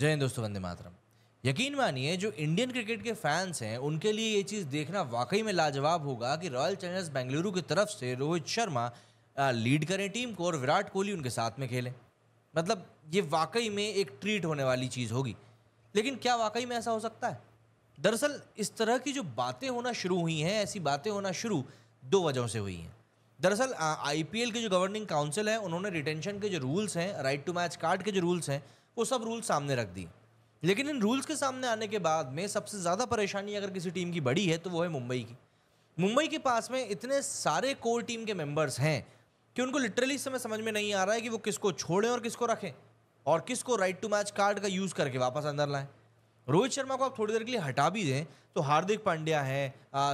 जय हिंद दोस्तों वंदे मातरम यकीन मानिए जो इंडियन क्रिकेट के फैंस हैं उनके लिए ये चीज़ देखना वाकई में लाजवाब होगा कि रॉयल चैलेंजर्स बेंगलुरु की तरफ से रोहित शर्मा लीड करें टीम को और विराट कोहली उनके साथ में खेलें मतलब ये वाकई में एक ट्रीट होने वाली चीज़ होगी लेकिन क्या वाकई में ऐसा हो सकता है दरअसल इस तरह की जो बातें होना शुरू हुई हैं ऐसी बातें होना शुरू दो वजहों से हुई हैं दरअसल आईपीएल के जो गवर्निंग काउंसिल है उन्होंने रिटेंशन के जो रूल्स हैं राइट टू मैच कार्ड के जो रूल्स हैं वो सब रूल सामने रख दिए लेकिन इन रूल्स के सामने आने के बाद में सबसे ज़्यादा परेशानी अगर किसी टीम की बड़ी है तो वो है मुंबई की मुंबई के पास में इतने सारे कोर टीम के मेंबर्स हैं कि उनको लिटरली समय समझ में नहीं आ रहा है कि वो किसको छोड़ें और किसको रखें और किसको राइट टू मैच कार्ड का यूज़ करके वापस अंदर लाएं रोहित शर्मा को आप थोड़ी देर के लिए हटा भी दें तो हार्दिक पांड्या है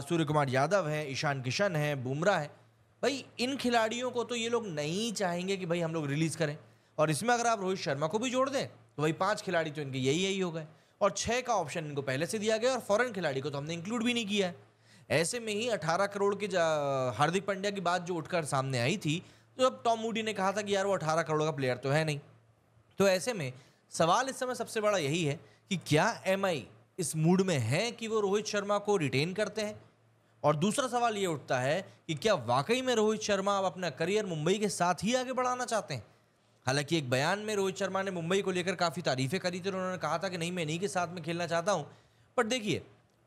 सूर्य कुमार यादव है ईशान किशन है बुमराह है भाई इन खिलाड़ियों को तो ये लोग नहीं चाहेंगे कि भाई हम लोग रिलीज़ करें और इसमें अगर आप रोहित शर्मा को भी जोड़ दें तो वही पाँच खिलाड़ी तो इनके यही यही हो गए और छः का ऑप्शन इनको पहले से दिया गया और फॉरन खिलाड़ी को तो हमने इंक्लूड भी नहीं किया है ऐसे में ही 18 करोड़ के हार्दिक पांड्या की बात जो उठकर सामने आई थी तो अब टॉम मूडी ने कहा था कि यार वो 18 करोड़ का प्लेयर तो है नहीं तो ऐसे में सवाल इस समय सबसे बड़ा यही है कि क्या एम इस मूड में है कि वो रोहित शर्मा को रिटेन करते हैं और दूसरा सवाल ये उठता है कि क्या वाकई में रोहित शर्मा अब अपना करियर मुंबई के साथ ही आगे बढ़ाना चाहते हैं हालांकि एक बयान में रोहित शर्मा ने मुंबई को लेकर काफ़ी तारीफें करी थी और उन्होंने कहा था कि नहीं मैं इन्हीं के साथ में खेलना चाहता हूँ बट देखिए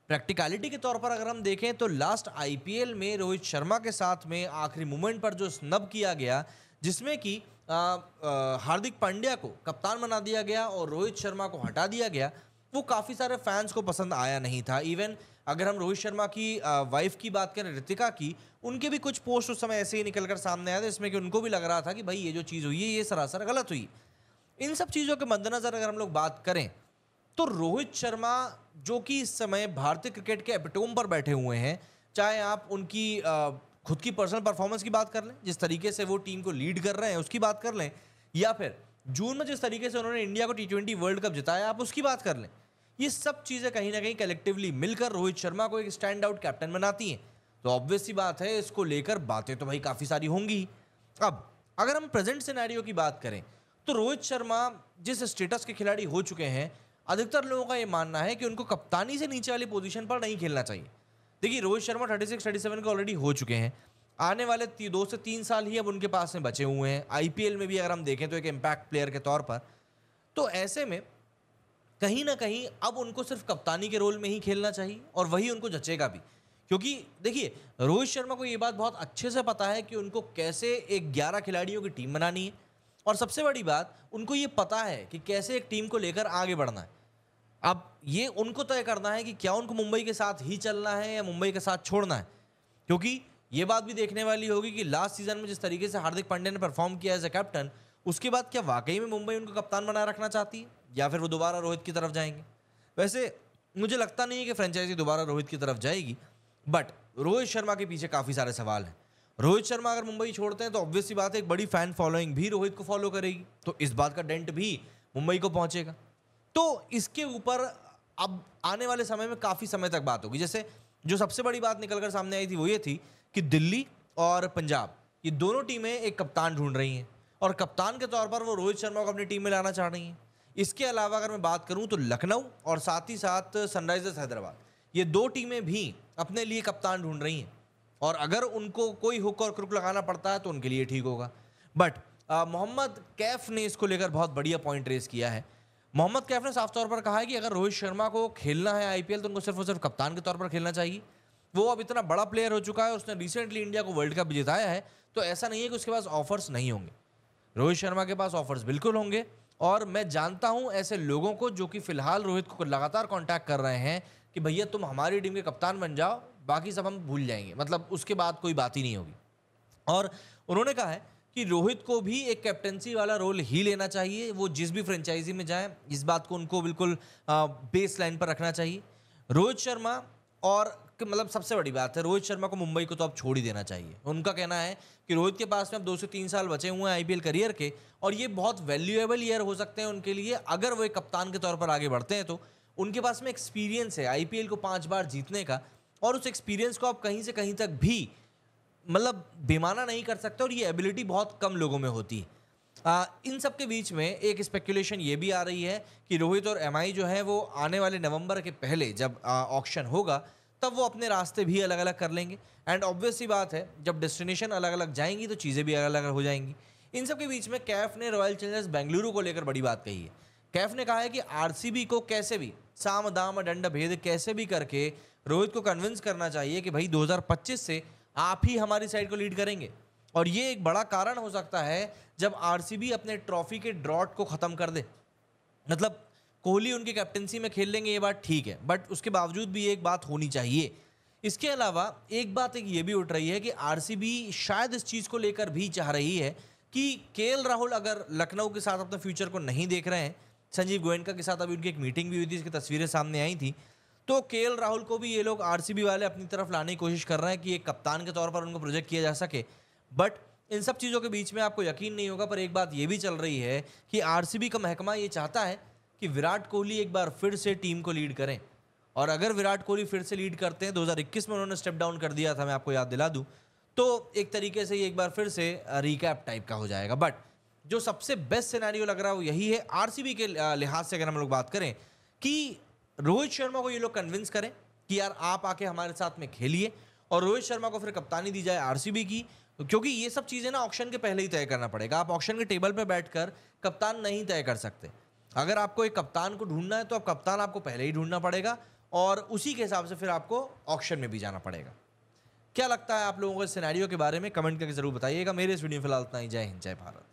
प्रैक्टिकलिटी के तौर पर अगर हम देखें तो लास्ट आईपीएल में रोहित शर्मा के साथ में आखिरी मोमेंट पर जो स्नब किया गया जिसमें कि हार्दिक पांड्या को कप्तान बना दिया गया और रोहित शर्मा को हटा दिया गया वो काफ़ी सारे फैंस को पसंद आया नहीं था इवन अगर हम रोहित शर्मा की वाइफ की बात करें ऋतिका की उनके भी कुछ पोस्ट उस समय ऐसे ही निकल कर सामने आए थे जिसमें कि उनको भी लग रहा था कि भाई ये जो चीज़ हुई है ये सरासर गलत हुई इन सब चीज़ों के मद्देनज़र अगर हम लोग बात करें तो रोहित शर्मा जो कि इस समय भारतीय क्रिकेट के एपिटोम पर बैठे हुए हैं चाहे आप उनकी खुद की पर्सनल परफॉर्मेंस की बात कर लें जिस तरीके से वो टीम को लीड कर रहे हैं उसकी बात कर लें या फिर जून में जिस तरीके से उन्होंने इंडिया को टी ट्वेंटी वर्ल्ड कप जिताया आप उसकी बात कर लें ये सब चीज़ें कहीं ना कहीं कलेक्टिवली मिलकर रोहित शर्मा को एक स्टैंड आउट कैप्टन बनाती हैं तो ऑब्वियस ही बात है इसको लेकर बातें तो भाई काफ़ी सारी होंगी अब अगर हम प्रेजेंट सिनेरियो की बात करें तो रोहित शर्मा जिस स्टेटस के खिलाड़ी हो चुके हैं अधिकतर लोगों का ये मानना है कि उनको कप्तानी से नीचे वाली पोजीशन पर नहीं खेलना चाहिए देखिए Rohit Sharma thirty six thirty seven के ऑलरेडी हो चुके हैं आने वाले दो से तीन साल ही अब उनके पास में बचे हुए हैं आईपीएल में भी अगर हम देखें तो एक इम्पैक्ट प्लेयर के तौर पर तो ऐसे में कहीं ना कहीं अब उनको सिर्फ कप्तानी के रोल में ही खेलना चाहिए और वही उनको जचेगा भी क्योंकि देखिए रोहित शर्मा को ये बात बहुत अच्छे से पता है कि उनको कैसे एक ग्यारह खिलाड़ियों की टीम बनानी है और सबसे बड़ी बात उनको ये पता है कि कैसे एक टीम को लेकर आगे बढ़ना है अब ये उनको तय करना है कि क्या उनको मुंबई के साथ ही चलना है या मुंबई के साथ छोड़ना है क्योंकि ये बात भी देखने वाली होगी कि लास्ट सीजन में जिस तरीके से हार्दिक पांड्या ने परफॉर्म किया एज ए कैप्टन उसके बाद क्या वाकई में मुंबई उनको कप्तान बनाए रखना चाहती है या फिर वो दोबारा रोहित की तरफ जाएंगे वैसे मुझे लगता नहीं है कि फ्रेंचाइजी दोबारा रोहित की तरफ जाएगी बट रोहित शर्मा के पीछे काफ़ी सारे सवाल हैं रोहित शर्मा अगर मुंबई छोड़ते हैं तो ऑब्वियसली बात है एक बड़ी फैन फॉलोइंग भी रोहित को फॉलो करेगी तो इस बात का डेंट भी मुंबई को पहुंचेगा तो इसके ऊपर अब आने वाले समय में काफ़ी समय तक बात होगी जैसे जो सबसे बड़ी बात निकलकर सामने आई थी वो ये थी कि दिल्ली और पंजाब ये दोनों टीमें एक कप्तान ढूंढ रही हैं और कप्तान के तौर पर वो रोहित शर्मा को अपनी टीम में लाना चाह रही हैं इसके अलावा अगर मैं बात करूं तो लखनऊ और साथ ही साथ सनराइजर्स हैदराबाद ये दो टीमें भी अपने लिए कप्तान ढूंढ रही हैं और अगर उनको कोई हुक और क्रुक लगाना पड़ता है तो उनके लिए ठीक होगा बट मोहम्मद कैफ ने इसको लेकर बहुत बढ़िया पॉइंट रेस किया है मोहम्मद कैफ ने साफ तौर पर कहा है कि अगर रोहित शर्मा को खेलना है आईपीएल तो उनको सिर्फ और सिर्फ कप्तान के तौर पर खेलना चाहिए वो अब इतना बड़ा प्लेयर हो चुका है उसने रिसेंटली इंडिया को वर्ल्ड कप जिताया है तो ऐसा नहीं है कि उसके पास ऑफर्स नहीं होंगे रोहित शर्मा के पास ऑफर्स बिल्कुल होंगे और मैं जानता हूं ऐसे लोगों को जो कि फिलहाल रोहित को लगातार कांटेक्ट कर रहे हैं कि भैया तुम हमारी टीम के कप्तान बन जाओ बाकी सब हम भूल जाएंगे मतलब उसके बाद कोई बात ही नहीं होगी और उन्होंने कहा है कि रोहित को भी एक कैप्टनसी वाला रोल ही लेना चाहिए वो जिस भी फ्रेंचाइजी में जाए इस बात को उनको बिल्कुल बेस लाइन पर रखना चाहिए रोहित शर्मा और कि मतलब सबसे बड़ी बात है रोहित शर्मा को मुंबई को तो अब छोड़ ही देना चाहिए उनका कहना है कि रोहित के पास में अब दो से तीन साल बचे हुए हैं आईपीएल करियर के और ये बहुत वैल्यूएबल ईयर हो सकते हैं उनके लिए अगर वो एक कप्तान के तौर पर आगे बढ़ते हैं तो उनके पास में एक्सपीरियंस है आईपीएल को पाँच बार जीतने का और उस एक्सपीरियंस को आप कहीं से कहीं तक भी मतलब बेमाना नहीं कर सकते और ये एबिलिटी बहुत कम लोगों में होती है आ, इन सब के बीच में एक स्पेकुलेशन ये भी आ रही है कि रोहित और एम जो है वो आने वाले नवंबर के पहले जब ऑक्शन होगा तब वो अपने रास्ते भी अलग अलग कर लेंगे एंड ऑब्वियस ही बात है जब डेस्टिनेशन अलग अलग जाएंगी तो चीज़ें भी अलग अलग हो जाएंगी इन सब के बीच में कैफ ने रॉयल चैलेंजर्स बेंगलुरु को लेकर बड़ी बात कही है कैफ ने कहा है कि आर को कैसे भी साम दाम दंड भेद कैसे भी करके रोहित को कन्विंस करना चाहिए कि भाई 2025 से आप ही हमारी साइड को लीड करेंगे और ये एक बड़ा कारण हो सकता है जब आर अपने ट्रॉफी के ड्रॉट को ख़त्म कर दे मतलब कोहली उनकी कैप्टनसी में खेल लेंगे ये बात ठीक है बट उसके बावजूद भी एक बात होनी चाहिए इसके अलावा एक बात एक ये भी उठ रही है कि आरसीबी शायद इस चीज़ को लेकर भी चाह रही है कि के राहुल अगर लखनऊ के साथ अपने फ्यूचर को नहीं देख रहे हैं संजीव गोयनका के साथ अभी उनकी एक मीटिंग भी हुई थी इसकी तस्वीरें सामने आई थी तो के राहुल को भी ये लोग आर वाले अपनी तरफ लाने की कोशिश कर रहे हैं कि एक कप्तान के तौर पर उनको प्रोजेक्ट किया जा सके बट इन सब चीज़ों के बीच में आपको यकीन नहीं होगा पर एक बात ये भी चल रही है कि आर का महकमा ये चाहता है कि विराट कोहली एक बार फिर से टीम को लीड करें और अगर विराट कोहली फिर से लीड करते हैं 2021 में उन्होंने स्टेप डाउन कर दिया था मैं आपको याद दिला दूं तो एक तरीके से ये एक बार फिर से रिकैप टाइप का हो जाएगा बट जो सबसे बेस्ट सिनेरियो लग रहा है वो यही है आरसीबी के लिहाज से अगर हम लोग बात करें कि रोहित शर्मा को ये लोग कन्विंस करें कि यार आप आके हमारे साथ में खेलिए और रोहित शर्मा को फिर कप्तानी दी जाए आरसीबी की क्योंकि ये सब चीज़ें ना ऑप्शन के पहले ही तय करना पड़ेगा आप ऑप्शन के टेबल पर बैठ कप्तान नहीं तय कर सकते अगर आपको एक कप्तान को ढूंढना है तो आप कप्तान आपको पहले ही ढूंढना पड़ेगा और उसी के हिसाब से फिर आपको ऑप्शन में भी जाना पड़ेगा क्या लगता है आप लोगों को इस सिनेरियो के बारे में कमेंट करके ज़रूर बताइएगा मेरे इस वीडियो में फिलहाल इतना ही जय हिंद जय भारत